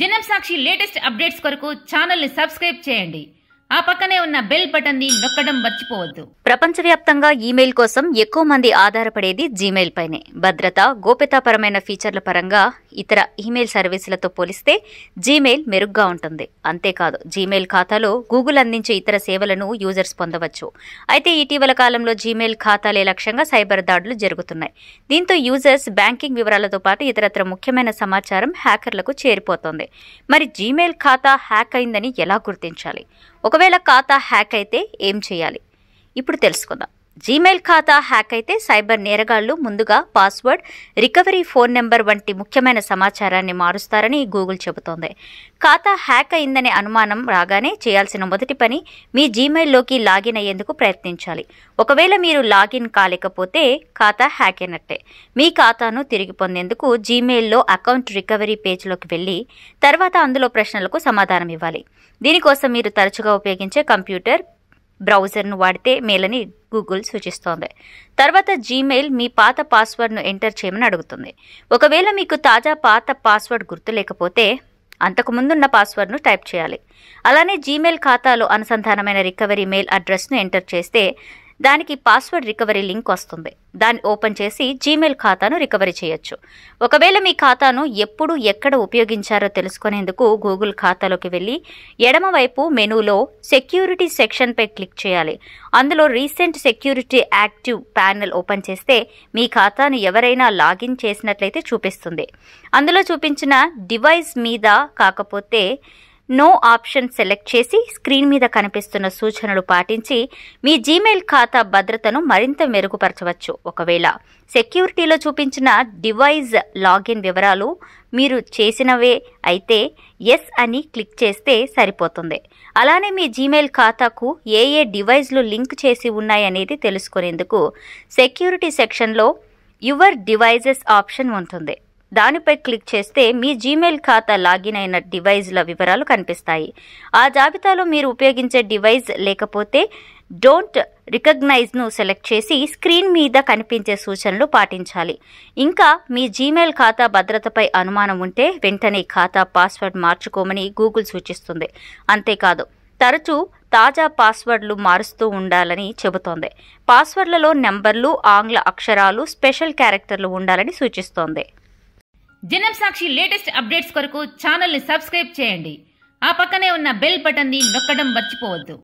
జనం సాక్షి latest updates కొరకు ఛానల్ని సబ్స్క్రైబ్ చేయండి ఆ పక్కనే ఉన్న బెల్ బటన్ ని నొక్కడం మర్చిపోవద్దు ప్రపంచవ్యాప్తంగా ఈమెయిల్ కోసం ఎక్కువ మంది ఆధారపడేది జీమెయిల్ పైనే భద్రత గోప్యతాపరమైన ఫీచర్ల పరంగా ఇతర ఈమెయిల్ సర్వీసులతో పోలిస్తే జీమెయిల్ మెరుగ్గా ఉంటుంది అంతేకాదు జీమెయిల్ ఖాతాలో గూగుల్ అందించే ఇతర సేవలను యూజర్స్ పొందవచ్చు అయితే ఇటీవల కాలంలో జీమెయిల్ ఖాతాలే లక్ష్యంగా సైబర్ దాడులు జరుగుతున్నాయి దీంతో యూజర్స్ బ్యాంకింగ్ వివరాలతో పాటు ఇతరత్ర ముఖ్యమైన సమాచారం హ్యాకర్లకు చేరిపోతోంది మరి జీమెయిల్ ఖాతా హ్యాక్ అయిందని ఎలా గుర్తించాలి ఒకవేళ ఖాతా హ్యాక్ అయితే ఏం చేయాలి ఇప్పుడు తెలుసుకుందాం జీమెయిల్ ఖాతా హ్యాక్ అయితే సైబర్ నేరగాళ్లు ముందుగా పాస్వర్డ్ రికవరీ ఫోన్ నెంబర్ వంటి ముఖ్యమైన సమాచారాన్ని మారుస్తారని గూగుల్ చెబుతోంది ఖాతా హ్యాక్ అయిందనే అనుమానం రాగానే చేయాల్సిన మొదటి పని మీ జీమెయిల్లోకి లాగిన్ అయ్యేందుకు ప్రయత్నించాలి ఒకవేళ మీరు లాగిన్ కాలేకపోతే ఖాతా హ్యాక్ అయినట్టే మీ ఖాతాను తిరిగి పొందేందుకు జీమెయిల్లో అకౌంట్ రికవరీ పేజ్లోకి వెళ్ళి తర్వాత అందులో ప్రశ్నలకు సమాధానం ఇవ్వాలి దీనికోసం మీరు తరచుగా ఉపయోగించే కంప్యూటర్ బ్రౌజర్ను వాడితే మేలని గూగుల్ సూచిస్తోంది తర్వాత జీమెయిల్ మీ పాత పాస్వర్డ్ను ఎంటర్ చేయమని అడుగుతుంది ఒకవేళ మీకు తాజా పాత పాస్వర్డ్ గుర్తు లేకపోతే అంతకుముందున్న పాస్వర్డ్ను టైప్ చేయాలి అలానే జీమెయిల్ ఖాతాలో అనుసంధానమైన రికవరీ మెయిల్ అడ్రస్ను ఎంటర్ చేస్తే దానికి పాస్వర్డ్ రికవరీ లింక్ వస్తుంది దాన్ని ఓపెన్ చేసి జీమెయిల్ ఖాతాను రికవరీ చేయొచ్చు ఒకవేళ మీ ఖాతాను ఎప్పుడు ఎక్కడ ఉపయోగించారో తెలుసుకునేందుకు గూగుల్ ఖాతాలోకి వెళ్ళి ఎడమవైపు మెనూలో సెక్యూరిటీ సెక్షన్పై క్లిక్ చేయాలి అందులో recent security active panel open చేస్తే మీ ఖాతాను ఎవరైనా లాగిన్ చేసినట్లయితే చూపిస్తుంది అందులో చూపించిన డివైస్ మీద కాకపోతే నో ఆప్షన్ సెలెక్ట్ చేసి స్క్రీన్ మీద కనిపిస్తున్న సూచనలు పాటించి మీ జీమెయిల్ ఖాతా భద్రతను మరింత మెరుగుపరచవచ్చు ఒకవేళ సెక్యూరిటీలో చూపించిన డివైజ్ లాగిన్ వివరాలు మీరు చేసినవే అయితే ఎస్ అని క్లిక్ చేస్తే సరిపోతుంది అలానే మీ జీమెయిల్ ఖాతాకు ఏ ఏ డివైజ్లు లింక్ చేసి ఉన్నాయనేది తెలుసుకునేందుకు సెక్యూరిటీ సెక్షన్లో యువర్ డివైజెస్ ఆప్షన్ ఉంటుంది దానిపై క్లిక్ చేస్తే మీ జీమెయిల్ ఖాతా లాగిన్ అయిన డివైజ్ల వివరాలు కనిపిస్తాయి ఆ జాబితాలో మీరు ఉపయోగించే డివైజ్ లేకపోతే డోంట్ రికగ్నైజ్ను సెలెక్ట్ చేసి స్క్రీన్ మీద కనిపించే సూచనలు పాటించాలి ఇంకా మీ జీమెయిల్ ఖాతా భద్రతపై అనుమానం ఉంటే వెంటనే ఖాతా పాస్వర్డ్ మార్చుకోమని గూగుల్ సూచిస్తుంది అంతేకాదు తరచూ తాజా పాస్వర్డ్లు మారుస్తూ ఉండాలని చెబుతోంది పాస్వర్డ్లలో నెంబర్లు ఆంగ్ల అక్షరాలు స్పెషల్ క్యారెక్టర్లు ఉండాలని సూచిస్తోంది జనం సాక్షి లేటెస్ట్ అప్డేట్స్ కొరకు ఛానల్ని సబ్స్క్రైబ్ చేయండి ఆ పక్కనే ఉన్న బెల్ బటన్ని నొక్కడం మర్చిపోవద్దు